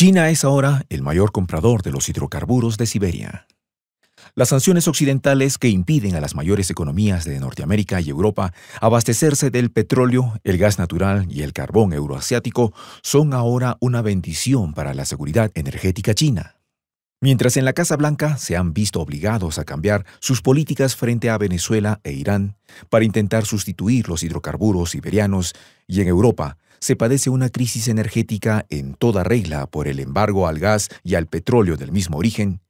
China es ahora el mayor comprador de los hidrocarburos de Siberia. Las sanciones occidentales que impiden a las mayores economías de Norteamérica y Europa abastecerse del petróleo, el gas natural y el carbón euroasiático son ahora una bendición para la seguridad energética china. Mientras en la Casa Blanca se han visto obligados a cambiar sus políticas frente a Venezuela e Irán para intentar sustituir los hidrocarburos siberianos y en Europa se padece una crisis energética en toda regla por el embargo al gas y al petróleo del mismo origen,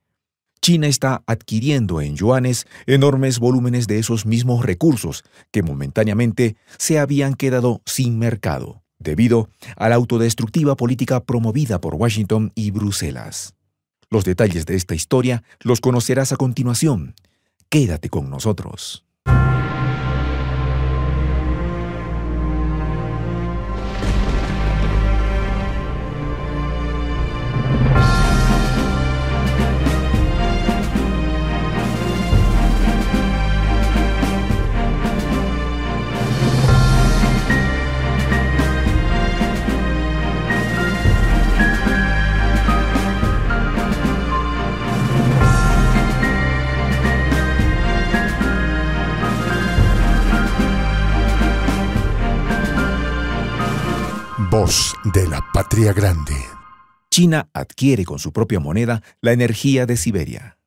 China está adquiriendo en yuanes enormes volúmenes de esos mismos recursos que momentáneamente se habían quedado sin mercado, debido a la autodestructiva política promovida por Washington y Bruselas. Los detalles de esta historia los conocerás a continuación. Quédate con nosotros. de la Patria Grande. China adquiere con su propia moneda la energía de Siberia.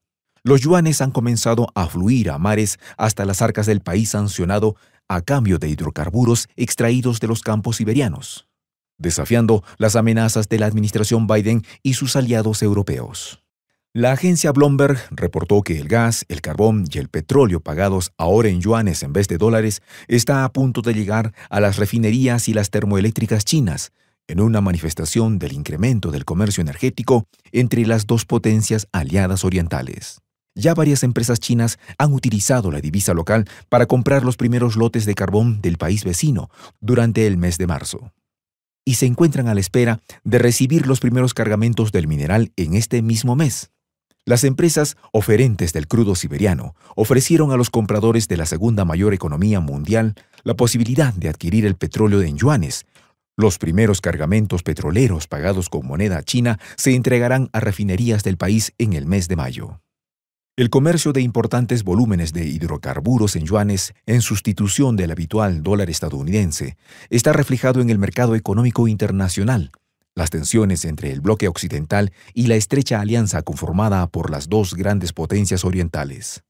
Los yuanes han comenzado a fluir a mares hasta las arcas del país sancionado a cambio de hidrocarburos extraídos de los campos siberianos, desafiando las amenazas de la administración Biden y sus aliados europeos. La agencia Bloomberg reportó que el gas, el carbón y el petróleo pagados ahora en yuanes en vez de dólares está a punto de llegar a las refinerías y las termoeléctricas chinas, en una manifestación del incremento del comercio energético entre las dos potencias aliadas orientales. Ya varias empresas chinas han utilizado la divisa local para comprar los primeros lotes de carbón del país vecino durante el mes de marzo y se encuentran a la espera de recibir los primeros cargamentos del mineral en este mismo mes. Las empresas oferentes del crudo siberiano ofrecieron a los compradores de la segunda mayor economía mundial la posibilidad de adquirir el petróleo en yuanes. Los primeros cargamentos petroleros pagados con moneda china se entregarán a refinerías del país en el mes de mayo. El comercio de importantes volúmenes de hidrocarburos en yuanes, en sustitución del habitual dólar estadounidense, está reflejado en el mercado económico internacional, las tensiones entre el bloque occidental y la estrecha alianza conformada por las dos grandes potencias orientales.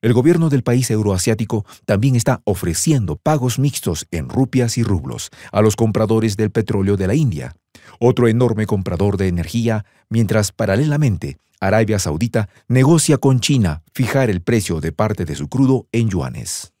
El gobierno del país euroasiático también está ofreciendo pagos mixtos en rupias y rublos a los compradores del petróleo de la India, otro enorme comprador de energía, mientras paralelamente Arabia Saudita negocia con China fijar el precio de parte de su crudo en yuanes.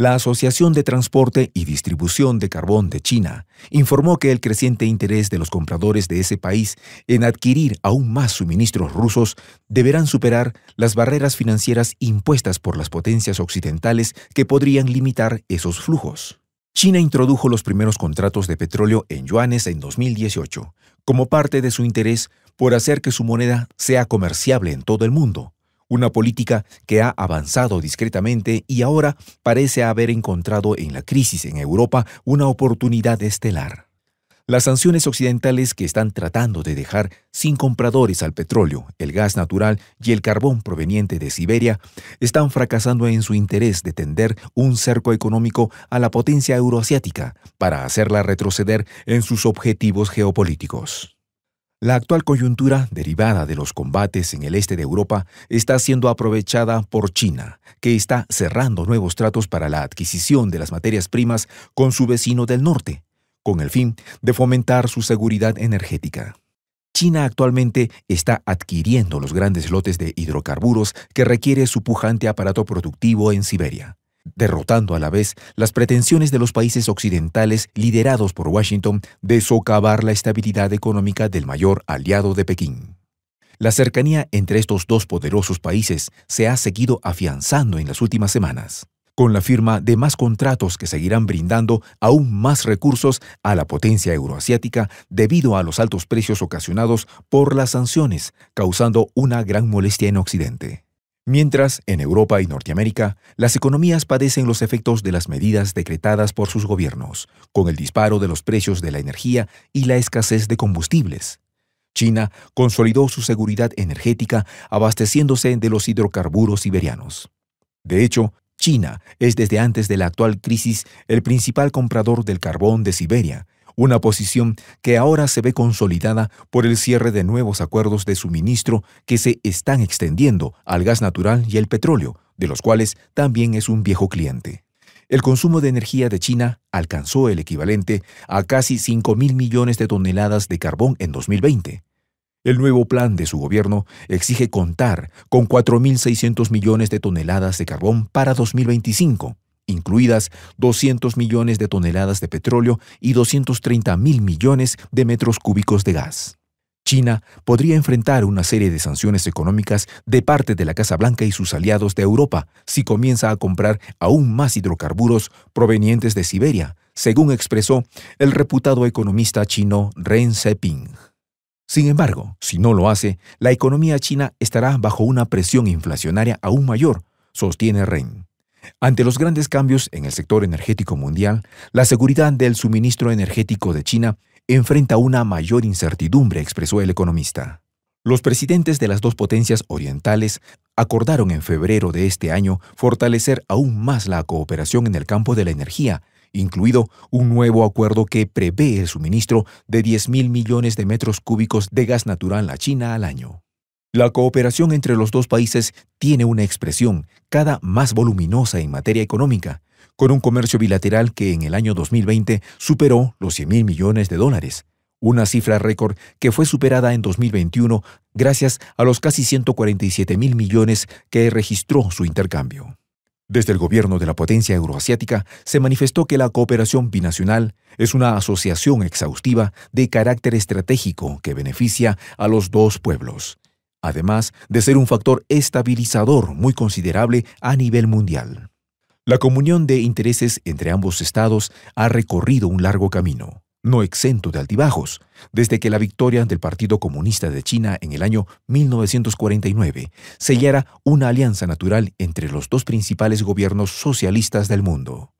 La Asociación de Transporte y Distribución de Carbón de China informó que el creciente interés de los compradores de ese país en adquirir aún más suministros rusos deberán superar las barreras financieras impuestas por las potencias occidentales que podrían limitar esos flujos. China introdujo los primeros contratos de petróleo en yuanes en 2018, como parte de su interés por hacer que su moneda sea comerciable en todo el mundo, una política que ha avanzado discretamente y ahora parece haber encontrado en la crisis en Europa una oportunidad estelar. Las sanciones occidentales que están tratando de dejar sin compradores al petróleo, el gas natural y el carbón proveniente de Siberia están fracasando en su interés de tender un cerco económico a la potencia euroasiática para hacerla retroceder en sus objetivos geopolíticos. La actual coyuntura derivada de los combates en el este de Europa está siendo aprovechada por China, que está cerrando nuevos tratos para la adquisición de las materias primas con su vecino del norte, con el fin de fomentar su seguridad energética. China actualmente está adquiriendo los grandes lotes de hidrocarburos que requiere su pujante aparato productivo en Siberia derrotando a la vez las pretensiones de los países occidentales liderados por Washington de socavar la estabilidad económica del mayor aliado de Pekín. La cercanía entre estos dos poderosos países se ha seguido afianzando en las últimas semanas, con la firma de más contratos que seguirán brindando aún más recursos a la potencia euroasiática debido a los altos precios ocasionados por las sanciones, causando una gran molestia en Occidente. Mientras, en Europa y Norteamérica, las economías padecen los efectos de las medidas decretadas por sus gobiernos, con el disparo de los precios de la energía y la escasez de combustibles. China consolidó su seguridad energética abasteciéndose de los hidrocarburos siberianos. De hecho, China es desde antes de la actual crisis el principal comprador del carbón de Siberia una posición que ahora se ve consolidada por el cierre de nuevos acuerdos de suministro que se están extendiendo al gas natural y el petróleo, de los cuales también es un viejo cliente. El consumo de energía de China alcanzó el equivalente a casi 5.000 mil millones de toneladas de carbón en 2020. El nuevo plan de su gobierno exige contar con 4.600 millones de toneladas de carbón para 2025 incluidas 200 millones de toneladas de petróleo y 230 mil millones de metros cúbicos de gas. China podría enfrentar una serie de sanciones económicas de parte de la Casa Blanca y sus aliados de Europa si comienza a comprar aún más hidrocarburos provenientes de Siberia, según expresó el reputado economista chino Ren Zeping. Sin embargo, si no lo hace, la economía china estará bajo una presión inflacionaria aún mayor, sostiene Ren. Ante los grandes cambios en el sector energético mundial, la seguridad del suministro energético de China enfrenta una mayor incertidumbre, expresó el economista. Los presidentes de las dos potencias orientales acordaron en febrero de este año fortalecer aún más la cooperación en el campo de la energía, incluido un nuevo acuerdo que prevé el suministro de 10.000 millones de metros cúbicos de gas natural a China al año. La cooperación entre los dos países tiene una expresión, cada más voluminosa en materia económica, con un comercio bilateral que en el año 2020 superó los 100 mil millones de dólares, una cifra récord que fue superada en 2021 gracias a los casi 147 mil millones que registró su intercambio. Desde el gobierno de la potencia euroasiática se manifestó que la cooperación binacional es una asociación exhaustiva de carácter estratégico que beneficia a los dos pueblos además de ser un factor estabilizador muy considerable a nivel mundial. La comunión de intereses entre ambos estados ha recorrido un largo camino, no exento de altibajos, desde que la victoria del Partido Comunista de China en el año 1949 sellara una alianza natural entre los dos principales gobiernos socialistas del mundo.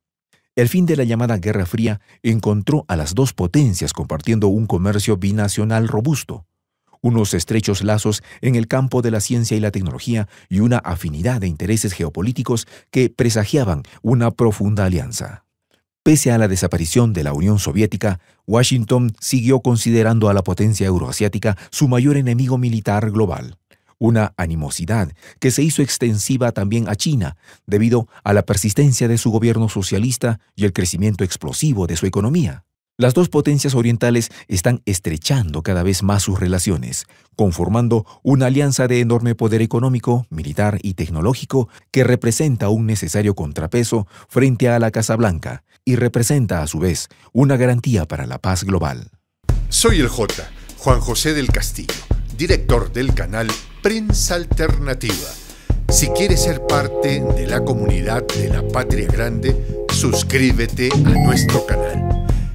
El fin de la llamada Guerra Fría encontró a las dos potencias compartiendo un comercio binacional robusto, unos estrechos lazos en el campo de la ciencia y la tecnología y una afinidad de intereses geopolíticos que presagiaban una profunda alianza. Pese a la desaparición de la Unión Soviética, Washington siguió considerando a la potencia euroasiática su mayor enemigo militar global, una animosidad que se hizo extensiva también a China debido a la persistencia de su gobierno socialista y el crecimiento explosivo de su economía. Las dos potencias orientales están estrechando cada vez más sus relaciones, conformando una alianza de enorme poder económico, militar y tecnológico que representa un necesario contrapeso frente a la Casa Blanca y representa a su vez una garantía para la paz global. Soy el J, Juan José del Castillo, director del canal Prensa Alternativa. Si quieres ser parte de la comunidad de la Patria Grande, suscríbete a nuestro canal.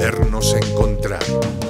Podernos encontrar.